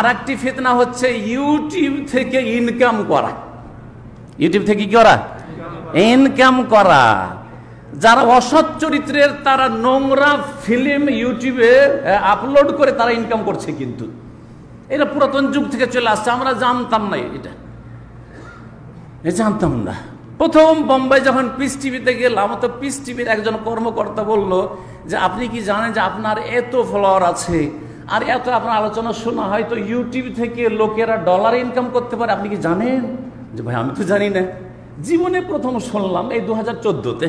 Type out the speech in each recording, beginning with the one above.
আর একটি ফিতনা হচ্ছে ইউটিউব থেকে ইনকাম করা ইউটিউব থেকে কি করা ইনকাম করা যারা অসৎ চরিত্রের তারা নোংরা ফিল্ম ইউটিউবে আপলোড করে তারা ইনকাম করছে কিন্তু এটা পুরাতন যুগ থেকে চলে আসছে আমরা জানতাম না এটা জানতাম না প্রথম বোম্বাই যখন পিস টিভিতে গেলাম তো পিস টিভির একজন কর্মকর্তা বলল যে আপনি কি জানেন যে আপনার এত ফলোয়ার আছে আর এত আপনার আলোচনা শোনা হয়তো ইউটিউব থেকে লোকেরা ডলার ইনকাম করতে পারে আপনি কি জানেন যে ভাই আমি তো জানি না জীবনে প্রথম শুনলাম এই দু হাজার চোদ্দোতে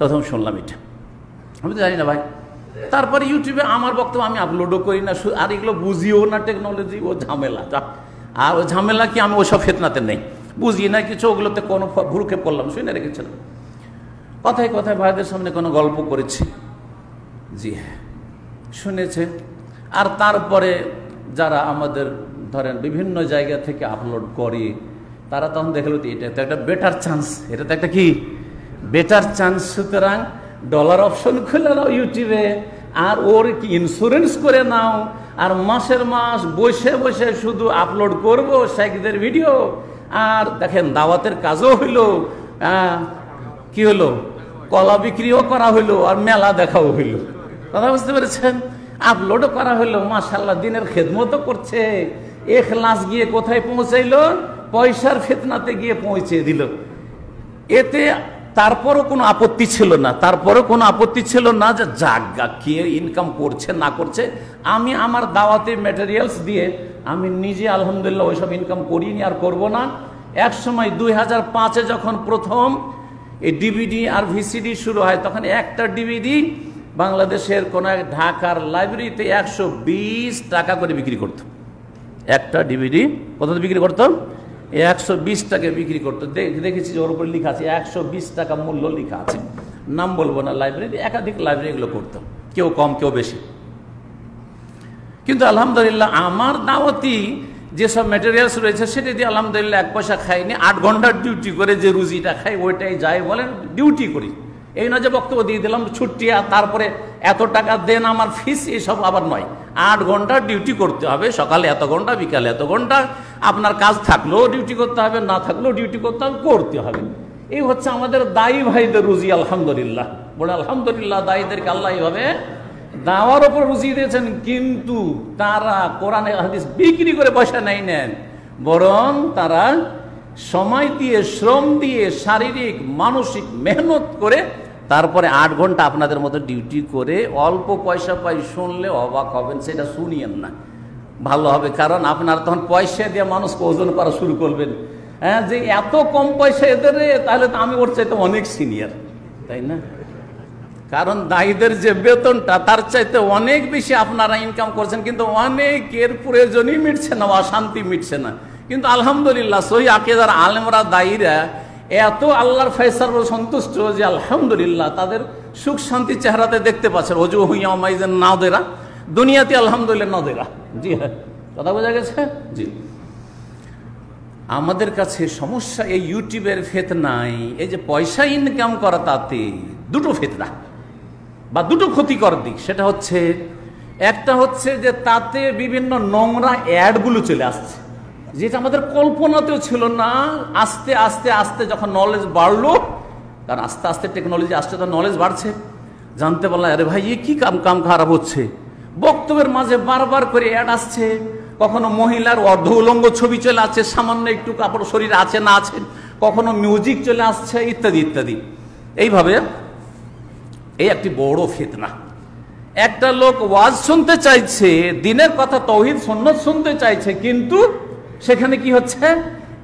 প্রথম শুনলাম এটা আমি তো জানি না ভাই তারপরে ইউটিউবে আমার বক্তব্য আমি আপলোডও করি না আর এগুলো বুঝিও না টেকনোলজি ও ঝামেলা আর ও ঝামেলা কি আমি ওসব ফেতনাতে নেই বুঝি না কিছু ওগুলোতে কোনো ভুরুকে পড়লাম শুনে রেখেছিলাম কথায় কথায় ভাইদের সামনে কোনো গল্প করেছি জি হ্যাঁ শুনেছে আর তারপরে যারা আমাদের ধরেন বিভিন্ন জায়গা থেকে আপলোড করে তারা তখন দেখলো তো এটা তো একটা বেটার চান্স এটা তো একটা কি বেটার চান্স সুতরাং ডলার অপশন খুলে নাও ইউটিউবে আর ওর কি ইন্স্যুরেন্স করে নাও আর মাসের মাস বসে বসে শুধু আপলোড করব শেখদের ভিডিও আর দেখেন দাওয়াতের কাজও হইলো কি হলো কলা বিক্রিও করা হইলো আর মেলা দেখাও হইলো কথা বুঝতে পেরেছেন আপলোডও করা হলো মাশাল্লাহ দিনের খেদমতো করছে এক লাশ গিয়ে কোথায় পৌঁছাইল পয়সার ফেতনাতে গিয়ে পৌঁছে দিল এতে তারপরও কোনো আপত্তি ছিল না তারপরও কোনো আপত্তি ছিল না যে গা কে ইনকাম করছে না করছে আমি আমার দাওয়াতে ম্যাটেরিয়ালস দিয়ে আমি নিজে আলহামদুলিল্লাহ ওইসব ইনকাম করিনি আর করব না এক সময় দুই হাজার পাঁচে যখন প্রথম এই ডিবিডি আর ভিসিডি শুরু হয় তখন একটা ডিবিডি বাংলাদেশের কোনো এক ঢাকার লাইব্রেরিতে একশো টাকা করে বিক্রি করত একটা ডিভিডি কত বিক্রি করতাম একশো বিশ টাকা বিক্রি করতো দেখেছি ওর উপরে লেখা আছে একশো বিশ টাকা মূল্য লেখা আছে নাম বলবো না লাইব্রেরি একাধিক লাইব্রেরি এগুলো করতাম কেউ কম কেউ বেশি কিন্তু আলহামদুলিল্লাহ আমার দাওয়াতি যেসব ম্যাটেরিয়ালস রয়েছে সেটা দিয়ে আলহামদুলিল্লাহ এক পয়সা খাইনি আট ঘন্টার ডিউটি করে যে রুজিটা খাই ওইটাই যাই বলেন ডিউটি করি এই নয় যে বক্তব্য দিয়ে দিলাম ছুটি আর তারপরে এত টাকা দেন আমার ফিস এসব আবার নয় আট ঘন্টা ডিউটি করতে হবে সকালে এত ঘন্টা বিকালে এত ঘন্টা আপনার কাজ থাকলেও ডিউটি করতে হবে না থাকলেও ডিউটি করতে হবে করতে হবে এই হচ্ছে আমাদের দায়ী ভাইদের রুজি আলহামদুলিল্লাহ বলে আলহামদুলিল্লাহ দায়ীদেরকে আল্লাহ এইভাবে দাওয়ার ওপর রুজি দিয়েছেন কিন্তু তারা কোরআনে হাদিস বিক্রি করে পয়সা নেই নেন বরং তারা সময় দিয়ে শ্রম দিয়ে শারীরিক মানসিক মেহনত করে তারপরে আট ঘন্টা আপনাদের মতো ডিউটি করে অল্প পয়সা পাই শুনলে অবাক হবেন সেটা শুনিয়েন না ভালো হবে কারণ আপনারা তখন পয়সা দিয়ে মানুষকে ওজন করা শুরু করবেন হ্যাঁ যে এত কম পয়সা এদের তাহলে তো আমি ওর চাইতে অনেক সিনিয়র তাই না কারণ দায়ীদের যে বেতনটা তার চাইতে অনেক বেশি আপনারা ইনকাম করছেন কিন্তু অনেকের প্রয়োজনই মিটছে না অশান্তি মিটছে না কিন্তু আলহামদুলিল্লাহ সহি আকেদার আলমরা দায়ীরা এত আল্লাহর ফেসার সন্তুষ্ট যে আলহামদুলিল্লাহ তাদের সুখ শান্তি চেহারাতে দেখতে পাচ্ছেন অজু না দেরা দুনিয়াতে আলহামদুলিল্লাহ দেরা জি হ্যাঁ কথা বোঝা গেছে জি আমাদের কাছে সমস্যা এই ইউটিউবের নাই এই যে পয়সা ইনকাম করা তাতে দুটো ফেতরা বা দুটো ক্ষতিকর দিক সেটা হচ্ছে একটা হচ্ছে যে তাতে বিভিন্ন নোংরা অ্যাডগুলো চলে আসছে যেটা আমাদের কল্পনাতেও ছিল না আস্তে আস্তে আস্তে যখন নলেজ বাড়লো কারণ আস্তে আস্তে টেকনোলজি আসছে তো নলেজ বাড়ছে জানতে পারলাম আরে ভাই এ কী কাম কাম খারাপ হচ্ছে বক্তব্যের মাঝে বারবার করে অ্যাড আসছে কখনো মহিলার অর্ধ উলঙ্গ ছবি চলে আসছে সামান্য একটু কাপড় শরীর আছে না আছে কখনো মিউজিক চলে আসছে ইত্যাদি ইত্যাদি এইভাবে এই একটি বড় ফেতনা একটা লোক ওয়াজ শুনতে চাইছে দিনের কথা তহিদ সন্ন্যত শুনতে চাইছে কিন্তু সেখানে কি হচ্ছে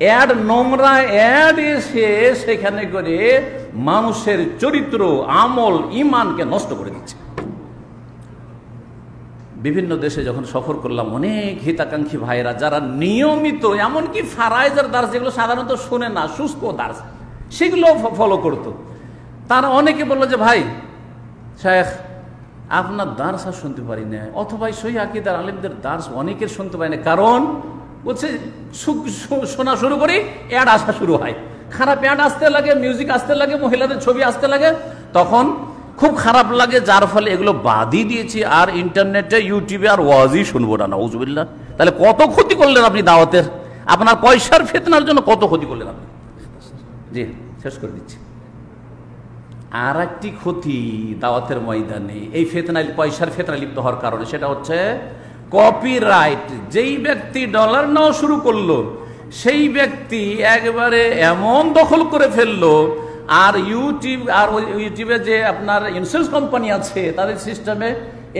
অ্যাড নোংরা অ্যাড এসে সেখানে করে মানুষের চরিত্র আমল ইমানকে নষ্ট করে দিচ্ছে বিভিন্ন দেশে যখন সফর করলাম অনেক হিতাকাঙ্ক্ষী ভাইরা যারা নিয়মিত এমনকি ফারাইজার দাস যেগুলো সাধারণত শুনে না সুস্থ দাস সেগুলো ফলো করত। তারা অনেকে বললো যে ভাই শেখ আপনার দার্স আর শুনতে পারি না অথবা সই আকিদার আলিমদের দার্স অনেকের শুনতে পারি না কারণ বলছে শোনা শুরু করি অ্যাড আসা শুরু হয় খারাপ অ্যাড আসতে লাগে মিউজিক আসতে লাগে মহিলাদের ছবি আসতে লাগে তখন খুব খারাপ লাগে যার ফলে এগুলো বাদই দিয়েছি আর ইন্টারনেটে ইউটিউবে আর ওয়াজই শুনবো না নজবিল্লা তাহলে কত ক্ষতি করলেন আপনি দাওয়াতের আপনার পয়সার ফেতনার জন্য কত ক্ষতি করলেন আপনি জি শেষ করে দিচ্ছি আর একটি ক্ষতি দাওয়াতের ময়দানে এই ফেতনা পয়সার ফেতনা লিপ্ত হওয়ার কারণে সেটা হচ্ছে কপিরাইট যেই ব্যক্তি ডলার নেওয়া শুরু করলো সেই ব্যক্তি একবারে এমন দখল করে ফেললো আর ইউটিউব আর ইউটিউবে যে আপনার ইন্স্যুরেন্স কোম্পানি আছে তাদের সিস্টেমে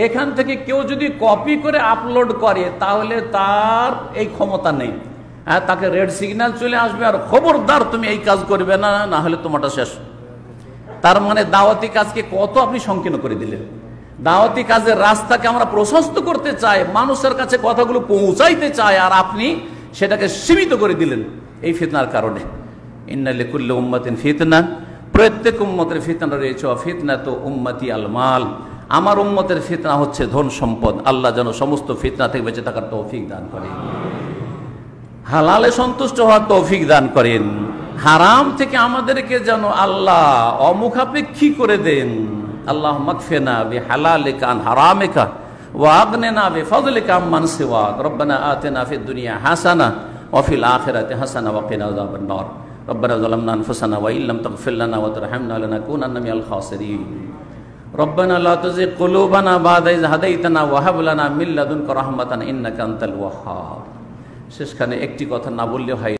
এখান থেকে কেউ যদি কপি করে আপলোড করে তাহলে তার এই ক্ষমতা নেই হ্যাঁ তাকে রেড সিগন্যাল চলে আসবে আর খবরদার তুমি এই কাজ করবে না না হলে তোমারটা শেষ তার মানে দাওয়াতি কাজকে কত আপনি সংকীর্ণ করে দিলেন দাওয়াতি কাজের রাস্তাকে আমরা প্রশস্ত করতে চাই মানুষের কাছে কথাগুলো পৌঁছাইতে চাই আর আপনি সেটাকে সীমিত করে দিলেন এই ফিতনার কারণে ইন্নালে কুল্লে উম্মাতিন ফিতনা প্রত্যেক উম্মতের ফিতনা রয়েছে ফিতনা তো উম্মাতি আলমাল আমার উম্মতের ফিতনা হচ্ছে ধন সম্পদ আল্লাহ যেন সমস্ত ফিতনা থেকে বেঁচে থাকার তৌফিক দান করেন হালালে সন্তুষ্ট হওয়ার তৌফিক দান করেন হারাম থেকে আমাদেরকে যেন আল্লাহ অমুখাপেক্ষী করে দেন اللهم اكفنا بحلالك عن حرامك واغننا بفضلك عمن سواك ربنا آتنا في الدنيا حسنة وفي الآخرة حسنة وقنا عذاب النار ربنا ظلمنا أنفسنا وإن لم تغفر لنا وترحمنا لنكونن من الخاسرين ربنا لا تزغ قلوبنا بعد إذ هديتنا وهب لنا من لدنك رحمة إنك أنت الوهاب শেষখানে একটি কথা না বললে হয়